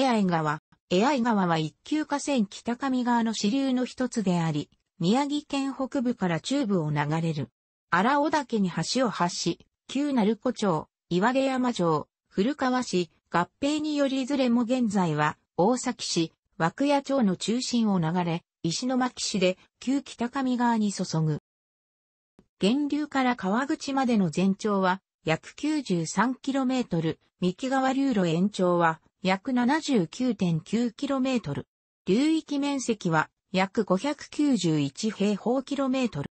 エアイ川、エアイ川は一級河川北上川の支流の一つであり、宮城県北部から中部を流れる。荒尾岳に橋を発し、旧鳴子町、岩毛山城、古川市、合併によりいずれも現在は、大崎市、涌谷町の中心を流れ、石巻市で旧北上川に注ぐ。源流から川口までの全長は約 93km、三木川流路延長は約 79.9km。流域面積は約591平方キロメートル。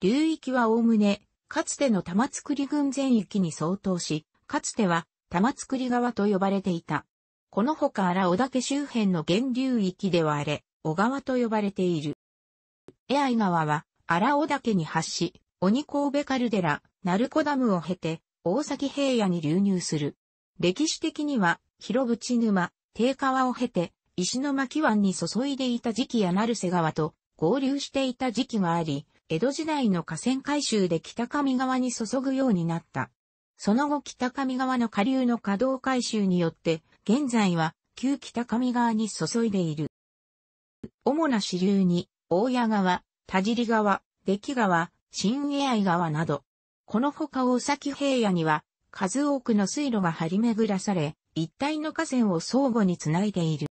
流域はおおむね、かつての玉造郡全域に相当し、かつては玉造川と呼ばれていた。この他荒尾岳周辺の源流域ではあれ、小川と呼ばれている。エアイ川は荒尾岳に発し、鬼神戸カルデラ、鳴子ダムを経て、大崎平野に流入する。歴史的には、広淵沼、低川を経て、石巻湾に注いでいた時期や成瀬川と合流していた時期があり、江戸時代の河川改修で北上川に注ぐようになった。その後北上川の下流の稼働改修によって、現在は旧北上川に注いでいる。主な支流に、大谷川、田尻川、出来川、新江合川など、この他大崎平野には、数多くの水路が張り巡らされ、一帯の河川を相互につないでいる。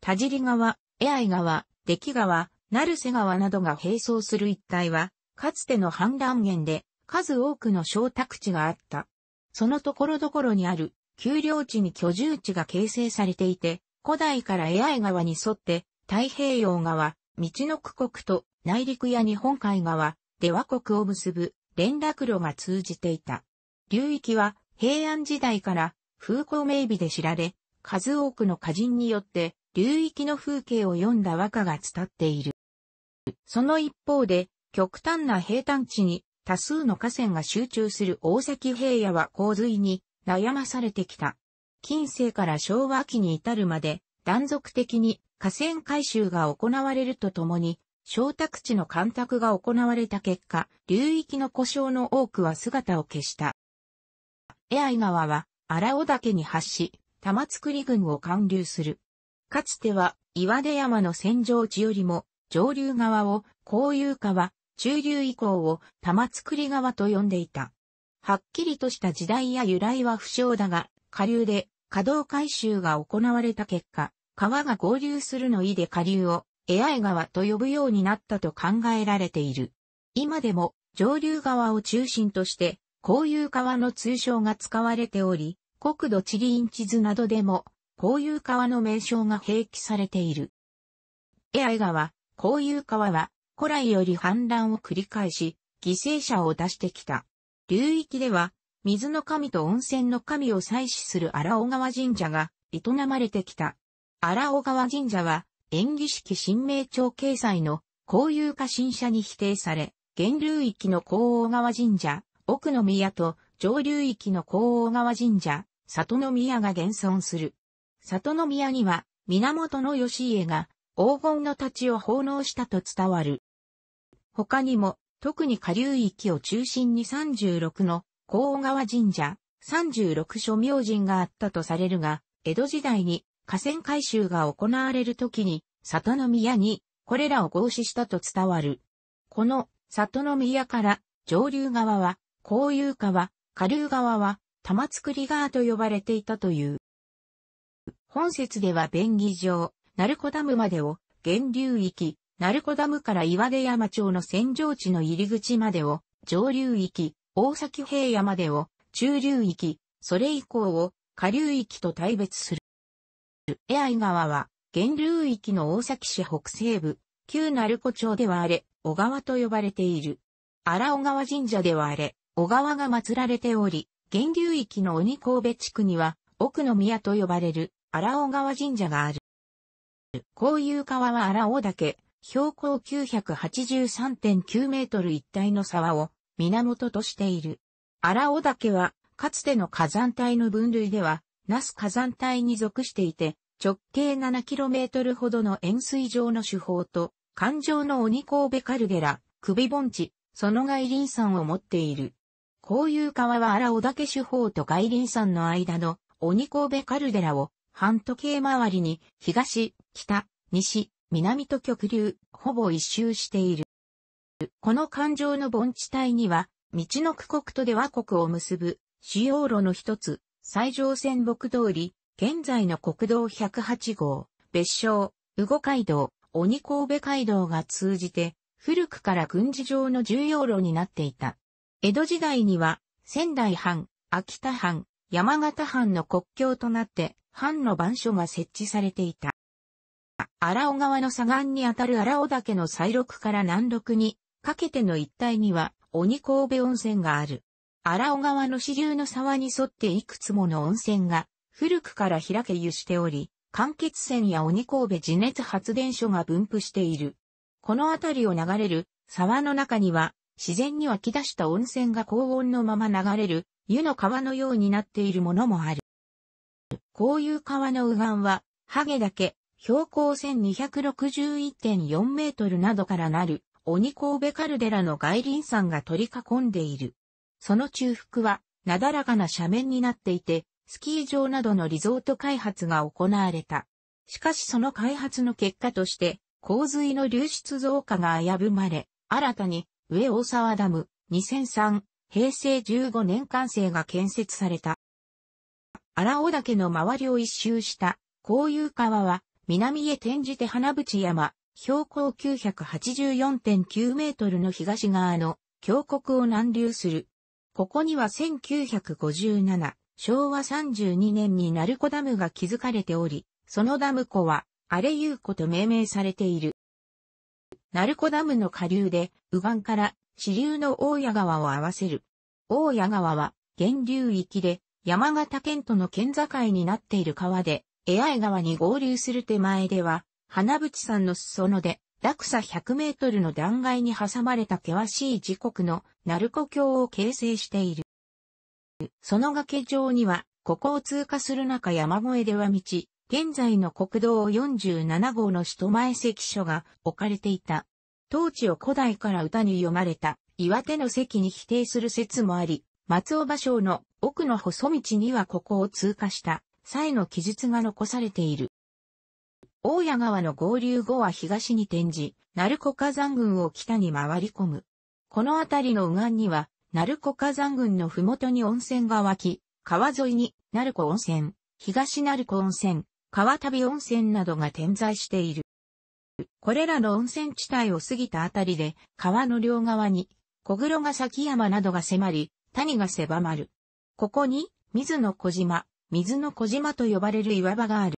田尻川、江合川、出来川、成瀬川などが並走する一帯は、かつての氾濫源で、数多くの小宅地があった。そのところどころにある、丘陵地に居住地が形成されていて、古代から江合川に沿って、太平洋川、道の区国と内陸や日本海側、出和国を結ぶ連絡路が通じていた。流域は平安時代から風光明媚で知られ、数多くの歌人によって流域の風景を読んだ和歌が伝っている。その一方で、極端な平坦地に多数の河川が集中する大崎平野は洪水に悩まされてきた。近世から昭和期に至るまで断続的に河川改修が行われるとともに、小宅地の干拓が行われた結果、流域の故障の多くは姿を消した。エアイ川は荒尾岳に発し、玉造郡を貫流する。かつては、岩出山の戦場地よりも、上流側を、高遊川、中流以降を、玉造川と呼んでいた。はっきりとした時代や由来は不詳だが、下流で、稼働改修が行われた結果、川が合流するの意で下流を、エアイ川と呼ぶようになったと考えられている。今でも、上流側を中心として、こういう川の通称が使われており、国土地理院地図などでも、こういう川の名称が併記されている。エアイ川、こういう川は、古来より氾濫を繰り返し、犠牲者を出してきた。流域では、水の神と温泉の神を祭祀する荒尾川神社が営まれてきた。荒尾川神社は、演技式神明帳掲載の、こういう神社に否定され、源流域の高尾川神社、奥の宮と上流域の高大川神社、里の宮が現存する。里の宮には、源義家が黄金の太刀を奉納したと伝わる。他にも、特に下流域を中心に36の高大川神社、36所明神があったとされるが、江戸時代に河川改修が行われる時に、里の宮にこれらを合祀したと伝わる。この里の宮から上流側はこういう川、下流川は玉造川と呼ばれていたという。本説では便宜上、鳴子ダムまでを源流域、鳴子ダムから岩出山町の扇状地の入り口までを上流域、大崎平野までを中流域、それ以降を下流域と大別する。エアイ川は源流域の大崎市北西部、旧鳴子町ではあれ、小川と呼ばれている。荒尾川神社ではあれ、小川が祀られており、源流域の鬼神戸地区には、奥の宮と呼ばれる荒尾川神社がある。こういう川は荒尾岳、標高983.9メートル一帯の沢を源としている。荒尾岳は、かつての火山帯の分類では、那須火山帯に属していて、直径7トルほどの円錐状の手法と、環状の鬼神戸カルデラ、首盆地、その外輪山を持っている。こういう川は荒尾岳手法と外輪山の間の鬼神戸カルデラを半時計回りに東、北、西、南と極流、ほぼ一周している。この環状の盆地帯には、道の区国とで和国を結ぶ主要路の一つ、最上線木通り、現在の国道108号、別称、宇後街道、鬼神戸街道が通じて、古くから軍事上の重要路になっていた。江戸時代には、仙台藩、秋田藩、山形藩の国境となって、藩の番所が設置されていた。荒尾川の左岸にあたる荒尾岳の西麓から南麓に、かけての一帯には、鬼神戸温泉がある。荒尾川の支流の沢に沿っていくつもの温泉が、古くから開け湯しており、間欠泉や鬼神戸地熱発電所が分布している。この辺りを流れる沢の中には、自然に湧き出した温泉が高温のまま流れる、湯の川のようになっているものもある。こういう川の右岸は、ハゲ岳、標高1261.4メートルなどからなる、鬼神戸カルデラの外輪山が取り囲んでいる。その中腹は、なだらかな斜面になっていて、スキー場などのリゾート開発が行われた。しかしその開発の結果として、洪水の流出増加が危ぶまれ、新たに上大沢ダム、2003、平成15年完成が建設された。荒尾岳の周りを一周した、い遊川は、南へ転じて花淵山、標高984.9メートルの東側の、峡谷を南流する。ここには1957、昭和32年に鳴子ダムが築かれており、そのダム湖は、荒れ湖と命名されている。鳴子ダムの下流で、右岸から支流の大谷川を合わせる。大谷川は、源流域で、山形県との県境になっている川で、江合川に合流する手前では、花淵さんの裾野で、落差100メートルの断崖に挟まれた険しい時刻の鳴子峡を形成している。その崖上には、ここを通過する中山越えでは道、現在の国道47号の首都前関所が置かれていた。当地を古代から歌に読まれた岩手の関に否定する説もあり、松尾芭蕉の奥の細道にはここを通過した際の記述が残されている。大谷川の合流後は東に転じ、鳴子火山群を北に回り込む。この辺りの右岸には、鳴子火山群の麓に温泉が湧き、川沿いに、鳴子温泉、東鳴子温泉、川旅温泉などが点在している。これらの温泉地帯を過ぎたあたりで、川の両側に、小黒ヶ崎山などが迫り、谷が狭まる。ここに、水の小島、水の小島と呼ばれる岩場がある。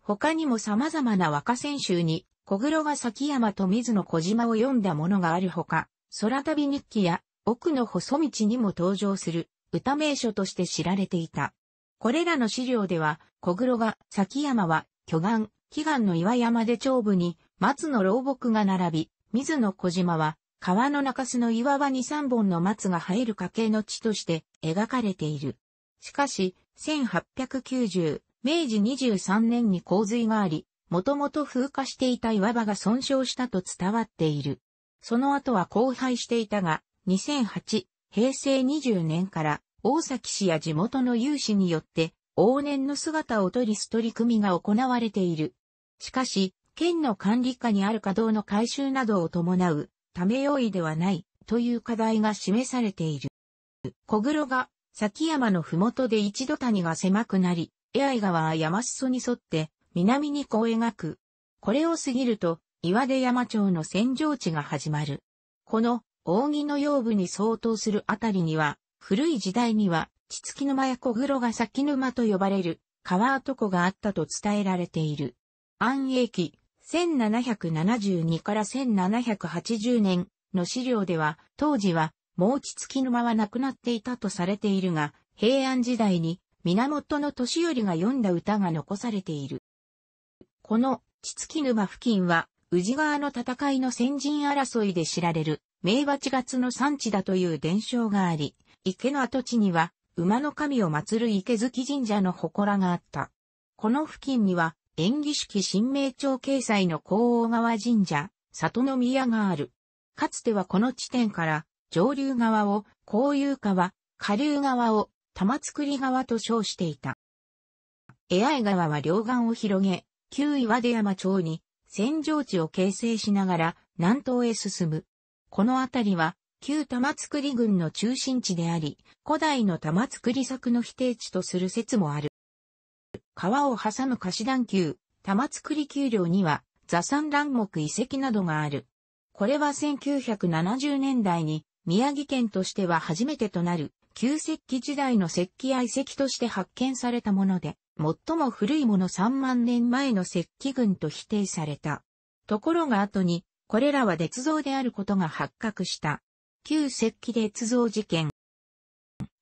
他にも様々な若泉州に、小黒ヶ崎山と水の小島を読んだものがあるほか、空旅日記や、奥の細道にも登場する、歌名所として知られていた。これらの資料では、小黒が、崎山は、巨岩、祈願の岩山で長部に、松の老木が並び、水の小島は、川の中州の岩場に3本の松が生える家系の地として描かれている。しかし、1890、明治23年に洪水があり、もともと風化していた岩場が損傷したと伝わっている。その後は荒廃していたが、2008、平成20年から大崎市や地元の有志によって、往年の姿を取りす取り組みが行われている。しかし、県の管理下にある稼働の改修などを伴う、ため用意ではない、という課題が示されている。小黒が、崎山の麓で一度谷が狭くなり、江合川は山裾に沿って、南にこう描く。これを過ぎると、岩出山町の扇状地が始まる。この、扇の腰部に相当するあたりには、古い時代には、地付き沼や小黒が先沼と呼ばれる川跡湖があったと伝えられている。安永期、1772から1780年の資料では、当時は、もう地付き沼はなくなっていたとされているが、平安時代に源の年寄りが読んだ歌が残されている。この、地付き沼付近は、宇治川の戦いの先人争いで知られる、名和地月の産地だという伝承があり、池の跡地には、馬の神を祀る池月神社の祠があった。この付近には、縁起式新名町掲載の高尾川神社、里の宮がある。かつてはこの地点から、上流川を、高遊川、下流川を、玉造川と称していた。江合川は両岸を広げ、旧岩出山町に、扇状地を形成しながら、南東へ進む。この辺りは、旧玉造郡の中心地であり、古代の玉造作の否定地とする説もある。川を挟む貸団球、玉造丘陵には、座山乱木遺跡などがある。これは1970年代に、宮城県としては初めてとなる、旧石器時代の石器や遺跡として発見されたもので、最も古いもの3万年前の石器群と否定された。ところが後に、これらは鉄造であることが発覚した。旧石器列像事件。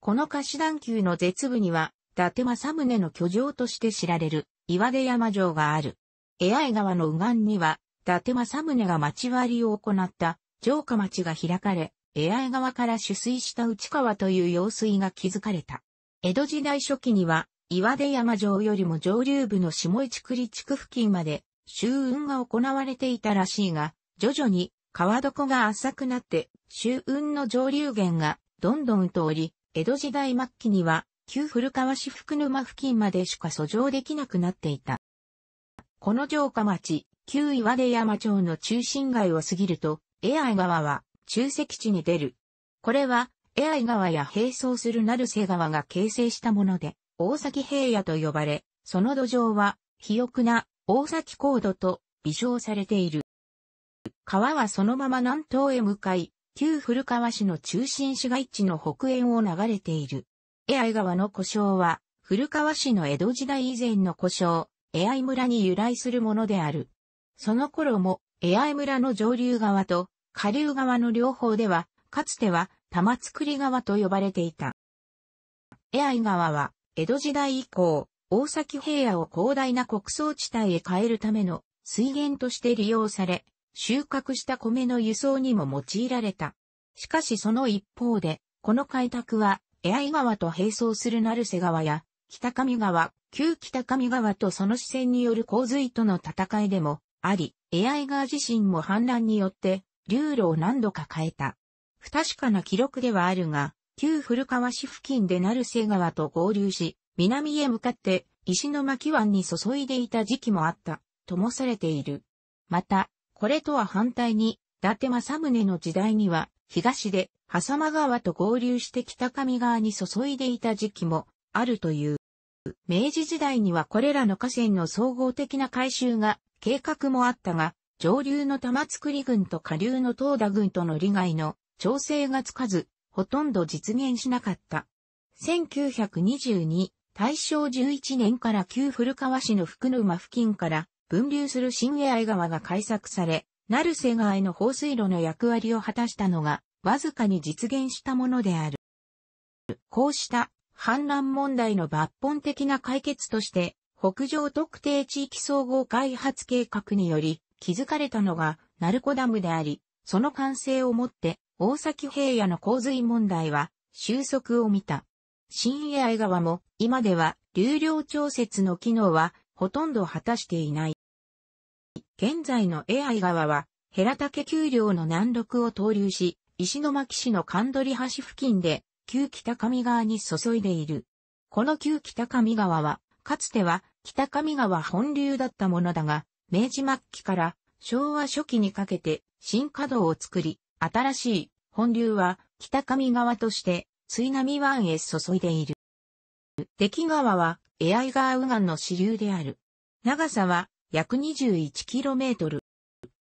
この貸団球の絶部には、伊達政宗の居城として知られる岩出山城がある。江合川の右岸には、伊達政宗が町割りを行った城下町が開かれ、江合川から取水した内川という用水が築かれた。江戸時代初期には、岩出山城よりも上流部の下市栗地区付近まで、周運が行われていたらしいが、徐々に川床が浅くなって、周雲の上流源がどんどん通り、江戸時代末期には、旧古川市福沼付近までしか遡上できなくなっていた。この城下町、旧岩出山町の中心街を過ぎると、江愛川は中石地に出る。これは、江愛川や並走する成瀬川が形成したもので、大崎平野と呼ばれ、その土壌は、肥沃な大崎高度と微小されている。川はそのまま南東へ向かい、旧古川市の中心市街地の北縁を流れている。エアイ川の故障は、古川市の江戸時代以前の故障、エアイ村に由来するものである。その頃も、エアイ村の上流側と下流側の両方では、かつては玉造川と呼ばれていた。エアイ川は、江戸時代以降、大崎平野を広大な穀倉地帯へ変えるための水源として利用され、収穫した米の輸送にも用いられた。しかしその一方で、この開拓は、エアイ川と並走する成瀬川や、北上川、旧北上川とその支線による洪水との戦いでもあり、エアイ川自身も氾濫によって、流路を何度か変えた。不確かな記録ではあるが、旧古川市付近で成瀬川と合流し、南へ向かって石巻湾に注いでいた時期もあった、ともされている。また、これとは反対に、伊達政宗の時代には、東で、狭間川と合流して北上川に注いでいた時期も、あるという。明治時代にはこれらの河川の総合的な改修が、計画もあったが、上流の玉造郡と下流の東田郡との利害の調整がつかず、ほとんど実現しなかった。1922、大正11年から旧古川市の福沼付近から分流する新江愛川が開削され、成瀬川への放水路の役割を果たしたのが、わずかに実現したものである。こうした反乱問題の抜本的な解決として、北上特定地域総合開発計画により築かれたのが鳴子ダムであり、その完成をもって大崎平野の洪水問題は収束を見た。新江愛川も今では流量調節の機能はほとんど果たしていない。現在のエアイ川は、ヘラタケ丘陵の南麓を投流し、石巻市の神取橋付近で、旧北上川に注いでいる。この旧北上川は、かつては北上川本流だったものだが、明治末期から昭和初期にかけて新河道を作り、新しい本流は北上川として津波湾へ注いでいる。出来川はエアイ川右岸の支流である。長さは約 21km。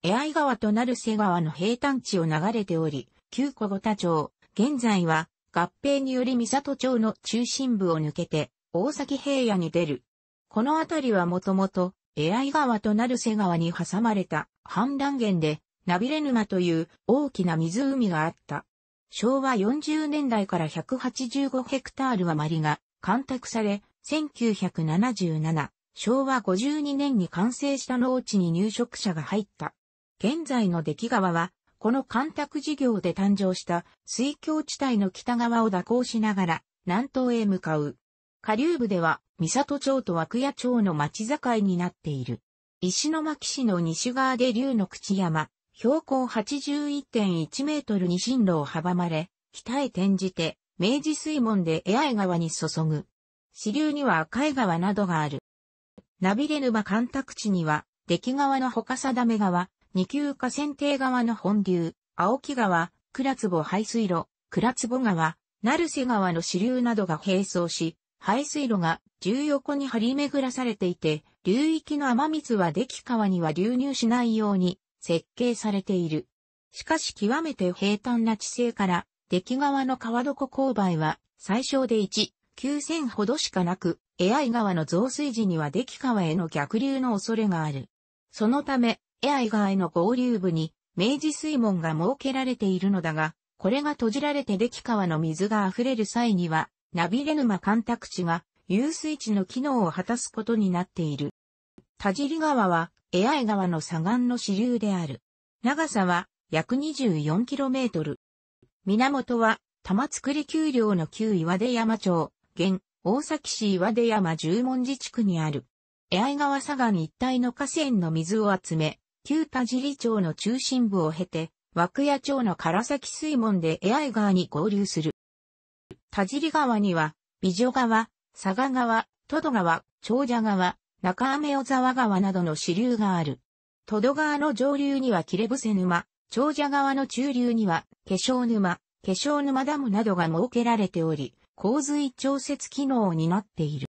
エアイ川となる瀬川の平坦地を流れており、旧小五田町、現在は合併により三里町の中心部を抜けて、大崎平野に出る。この辺りはもともと、エアイ川となる瀬川に挟まれた氾濫源で、ナビレ沼という大きな湖があった。昭和40年代から185ヘクタール余りが干拓され、1977、昭和52年に完成した農地に入植者が入った。現在の出来川は、この干拓事業で誕生した水郷地帯の北側を蛇行しながら南東へ向かう。下流部では、三里町と涌谷町の町境になっている。石巻市の西側で竜の口山、標高81.1メートルに進路を阻まれ、北へ転じて、明治水門で江合川に注ぐ。支流には赤井川などがある。ナビレヌバ干拓地には、出来川の他定め川、二級河川堤川の本流、青木川、倉坪排水路、倉坪川、成瀬川の支流などが並走し、排水路が重横に張り巡らされていて、流域の雨水は出来川には流入しないように設計されている。しかし極めて平坦な地勢から、出来川の川床勾配は最小で1、9000ほどしかなく、エアイ川の増水時には出来川への逆流の恐れがある。そのため、エアイ川への合流部に、明治水門が設けられているのだが、これが閉じられて出来川の水が溢れる際には、ナビレ沼干拓地が遊水地の機能を果たすことになっている。田尻川は、エアイ川の左岸の支流である。長さは約 24km。源は、玉造丘陵の旧岩出山町、現、大崎市岩出山十文字地区にある。江合川左岸一帯の河川の水を集め、旧田尻町の中心部を経て、涌谷町の唐崎水門で江合川に合流する。田尻川には、美女川、佐賀川、戸戸川、長者川、中雨小沢川などの支流がある。戸戸川の上流には切れ伏せ沼、長者川の中流には、化粧沼、化粧沼ダムなどが設けられており、洪水調節機能になっている。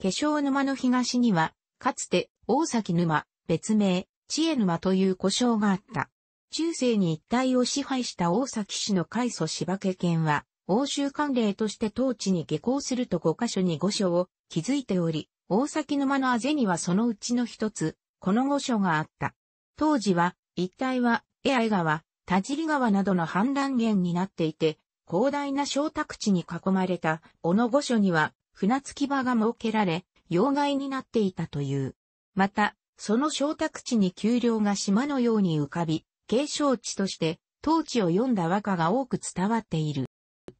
化粧沼の東には、かつて大崎沼、別名、知恵沼という呼称があった。中世に一帯を支配した大崎市の海祖柴家県は、欧州慣例として当地に下校すると5カ所に御所を築いており、大崎沼のあぜにはそのうちの一つ、この御所があった。当時は、一帯は、江合川、田尻川などの氾濫源になっていて、広大な小宅地に囲まれた小野御所には船着き場が設けられ、要害になっていたという。また、その小宅地に丘陵が島のように浮かび、継承地として当地を読んだ和歌が多く伝わっている。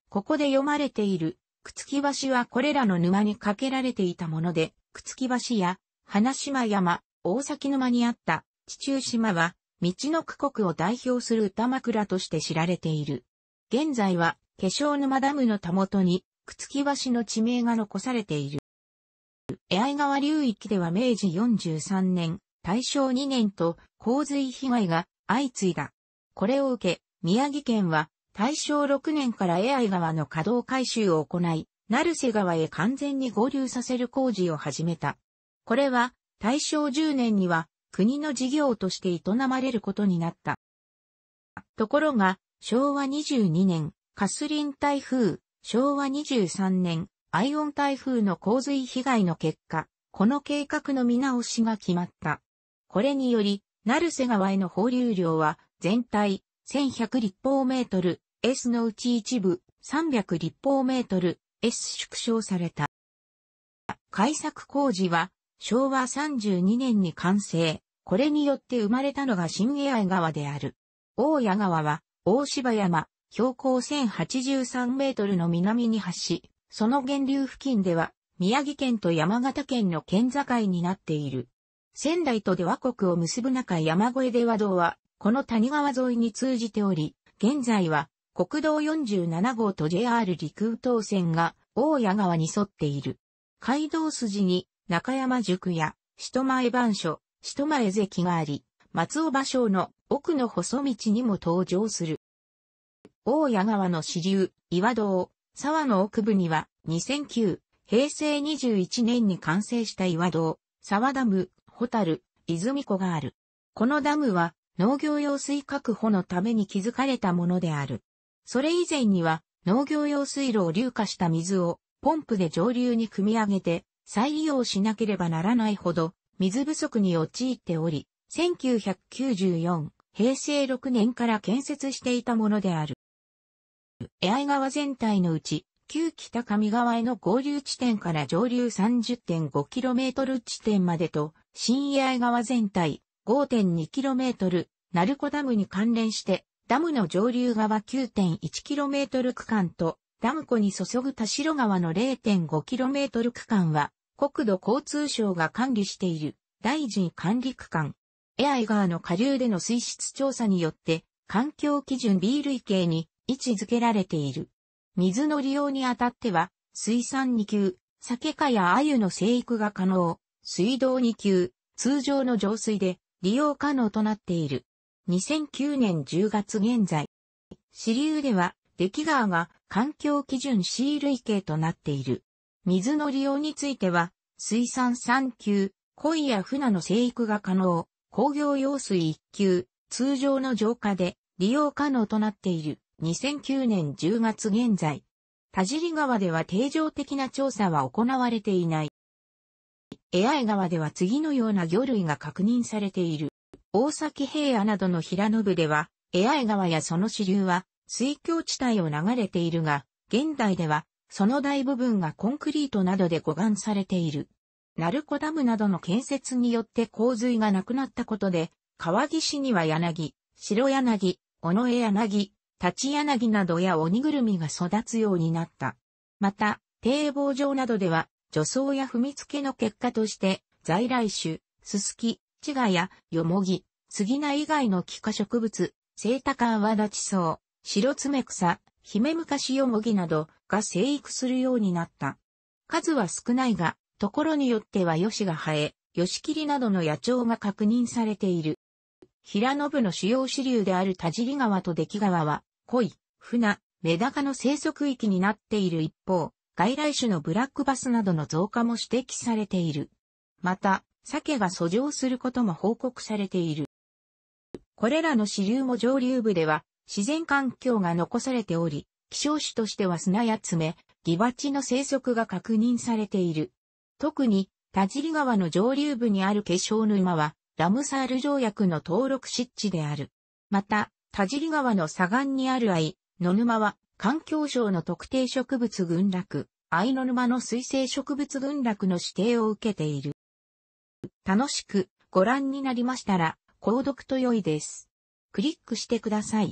ここで読まれている、くつき橋はこれらの沼にかけられていたもので、くつき橋や、花島山、大崎沼にあった、地中島は、道の区国を代表する歌枕として知られている。現在は、化粧沼ダムのたもとに、つ木橋の地名が残されている。江合川流域では明治43年、大正2年と洪水被害が相次いだ。これを受け、宮城県は大正6年からアイ川の稼働改修を行い、成瀬川へ完全に合流させる工事を始めた。これは大正10年には国の事業として営まれることになった。ところが、昭和22年、カスリン台風、昭和23年、アイオン台風の洪水被害の結果、この計画の見直しが決まった。これにより、成瀬川への放流量は、全体1100立方メートル、S のうち一部300立方メートル、S 縮小された。改作工事は、昭和32年に完成。これによって生まれたのが新江愛川である。大谷川は大芝山、標高1083メートルの南に発し、その源流付近では、宮城県と山形県の県境になっている。仙台と出羽国を結ぶ中山越え出羽道は、この谷川沿いに通じており、現在は、国道47号と JR 陸羽東線が、大谷川に沿っている。街道筋に、中山宿や、首都前番所、首都前関があり、松尾芭蕉の奥の細道にも登場する。大谷川の支流、岩道、沢の奥部には2009、平成21年に完成した岩道、沢ダム、ホタル、泉湖がある。このダムは農業用水確保のために築かれたものである。それ以前には農業用水路を流下した水をポンプで上流に汲み上げて再利用しなければならないほど水不足に陥っており、1994、平成6年から建設していたものである。江合川全体のうち、旧北上川への合流地点から上流 30.5km 地点までと、新アイ川全体 5.2km、鳴子ダムに関連して、ダムの上流側 9.1km 区間と、ダム湖に注ぐ田代川の 0.5km 区間は、国土交通省が管理している、大臣管理区間。エアイガーの下流での水質調査によって、環境基準 B 類型に位置づけられている。水の利用にあたっては、水産2級、酒かや鮎の生育が可能、水道2級、通常の浄水で利用可能となっている。2009年10月現在、支流では、出来川が環境基準 C 類型となっている。水の利用については、水産3級、鯉や船の生育が可能、工業用水1級、通常の浄化で利用可能となっている2009年10月現在。田尻川では定常的な調査は行われていない。エアイ川では次のような魚類が確認されている。大崎平野などの平野部では、エアイ川やその支流は水郷地帯を流れているが、現代ではその大部分がコンクリートなどで護岸されている。鳴子ダムなどの建設によって洪水がなくなったことで、川岸には柳、白柳、尾上柳、立柳などや鬼ぐるみが育つようになった。また、堤防上などでは、除草や踏みつけの結果として、在来種、ススキ、チガや、ヨモギ、スギナ以外の気化植物、セイタカアワダチソウ、白爪草、ヒメムカシヨモギなどが生育するようになった。数は少ないが、ところによってはヨシが生え、ヨシキリなどの野鳥が確認されている。平野部の主要支流である田尻川と出来川は、鯉、船、メダカの生息域になっている一方、外来種のブラックバスなどの増加も指摘されている。また、鮭が遡上することも報告されている。これらの支流も上流部では自然環境が残されており、希少種としては砂や爪、ギバチの生息が確認されている。特に、田尻川の上流部にある化粧沼は、ラムサール条約の登録湿地である。また、田尻川の左岸にある愛、野沼は、環境省の特定植物群落、愛の沼の水生植物群落の指定を受けている。楽しくご覧になりましたら、購読と良いです。クリックしてください。